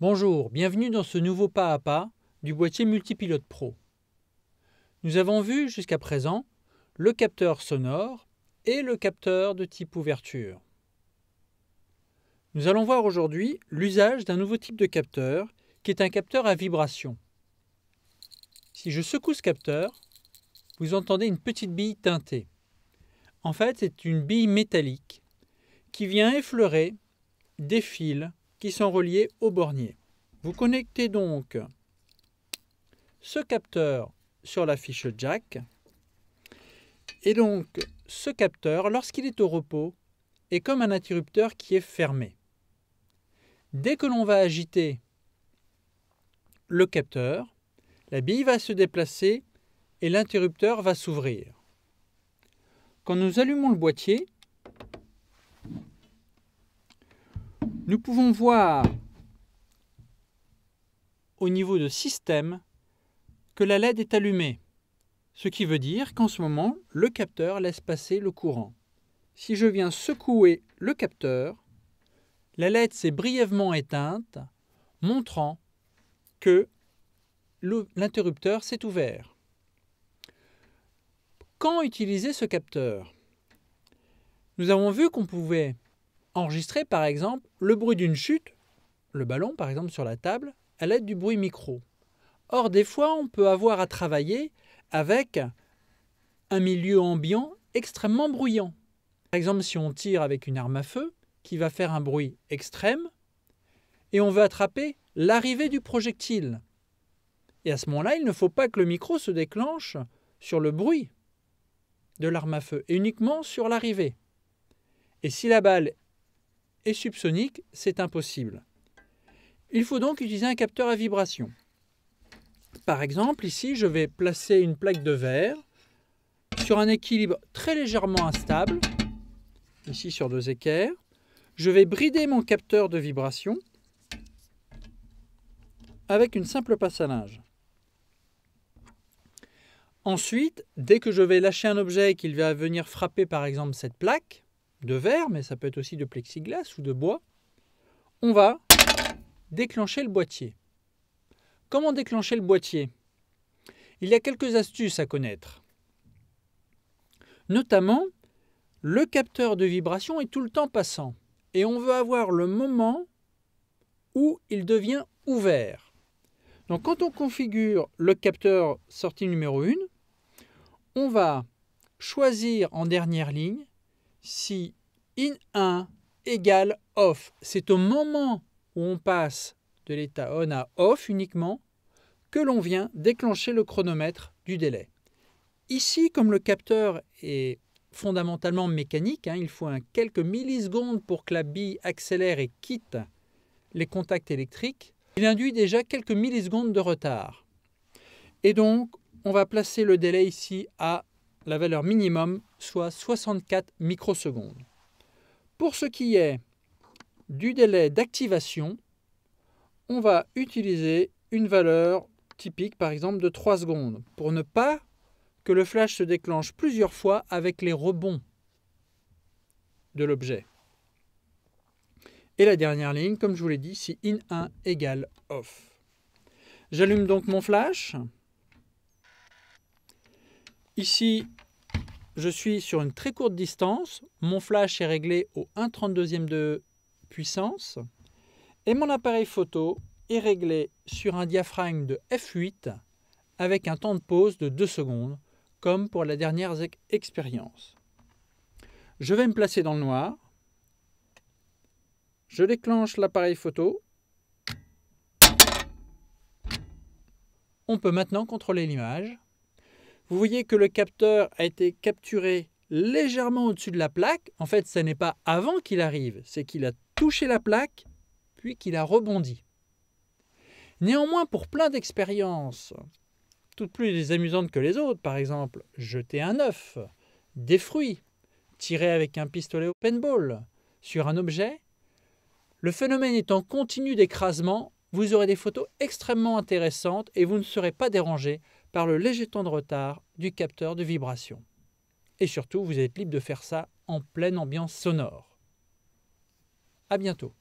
Bonjour, bienvenue dans ce nouveau pas à pas du boîtier Multipilote Pro. Nous avons vu jusqu'à présent le capteur sonore et le capteur de type ouverture. Nous allons voir aujourd'hui l'usage d'un nouveau type de capteur qui est un capteur à vibration. Si je secoue ce capteur, vous entendez une petite bille teintée. En fait, c'est une bille métallique qui vient effleurer des fils sont reliés au bornier. Vous connectez donc ce capteur sur la fiche jack. Et donc, ce capteur, lorsqu'il est au repos, est comme un interrupteur qui est fermé. Dès que l'on va agiter le capteur, la bille va se déplacer et l'interrupteur va s'ouvrir. Quand nous allumons le boîtier, Nous pouvons voir au niveau de système que la LED est allumée, ce qui veut dire qu'en ce moment, le capteur laisse passer le courant. Si je viens secouer le capteur, la LED s'est brièvement éteinte, montrant que l'interrupteur s'est ouvert. Quand utiliser ce capteur Nous avons vu qu'on pouvait enregistrer par exemple le bruit d'une chute, le ballon par exemple sur la table, à l'aide du bruit micro. Or, des fois, on peut avoir à travailler avec un milieu ambiant extrêmement bruyant. Par exemple, si on tire avec une arme à feu, qui va faire un bruit extrême, et on veut attraper l'arrivée du projectile. Et à ce moment-là, il ne faut pas que le micro se déclenche sur le bruit de l'arme à feu, et uniquement sur l'arrivée. Et si la balle et subsonique, c'est impossible. Il faut donc utiliser un capteur à vibration. Par exemple, ici, je vais placer une plaque de verre sur un équilibre très légèrement instable, ici sur deux équerres. Je vais brider mon capteur de vibration avec une simple passe à linge. Ensuite, dès que je vais lâcher un objet et qu'il va venir frapper par exemple cette plaque, de verre, mais ça peut être aussi de plexiglas ou de bois, on va déclencher le boîtier. Comment déclencher le boîtier Il y a quelques astuces à connaître. Notamment, le capteur de vibration est tout le temps passant et on veut avoir le moment où il devient ouvert. Donc quand on configure le capteur sortie numéro 1, on va choisir en dernière ligne si in1 égale off. C'est au moment où on passe de l'état on à off uniquement que l'on vient déclencher le chronomètre du délai. Ici, comme le capteur est fondamentalement mécanique, hein, il faut quelques millisecondes pour que la bille accélère et quitte les contacts électriques, il induit déjà quelques millisecondes de retard. Et donc, on va placer le délai ici à la valeur minimum soit 64 microsecondes. Pour ce qui est du délai d'activation, on va utiliser une valeur typique, par exemple, de 3 secondes, pour ne pas que le flash se déclenche plusieurs fois avec les rebonds de l'objet. Et la dernière ligne, comme je vous l'ai dit, si in1 égale off. J'allume donc mon flash. Ici, je suis sur une très courte distance, mon flash est réglé au 1,32e de puissance, et mon appareil photo est réglé sur un diaphragme de f8 avec un temps de pause de 2 secondes, comme pour la dernière expérience. Je vais me placer dans le noir, je déclenche l'appareil photo, on peut maintenant contrôler l'image, vous voyez que le capteur a été capturé légèrement au-dessus de la plaque. En fait, ce n'est pas avant qu'il arrive, c'est qu'il a touché la plaque, puis qu'il a rebondi. Néanmoins, pour plein d'expériences, toutes plus amusantes que les autres, par exemple, jeter un œuf, des fruits, tirer avec un pistolet au ball sur un objet, le phénomène étant continu d'écrasement, vous aurez des photos extrêmement intéressantes et vous ne serez pas dérangé par le léger temps de retard du capteur de vibration. Et surtout, vous êtes libre de faire ça en pleine ambiance sonore. À bientôt.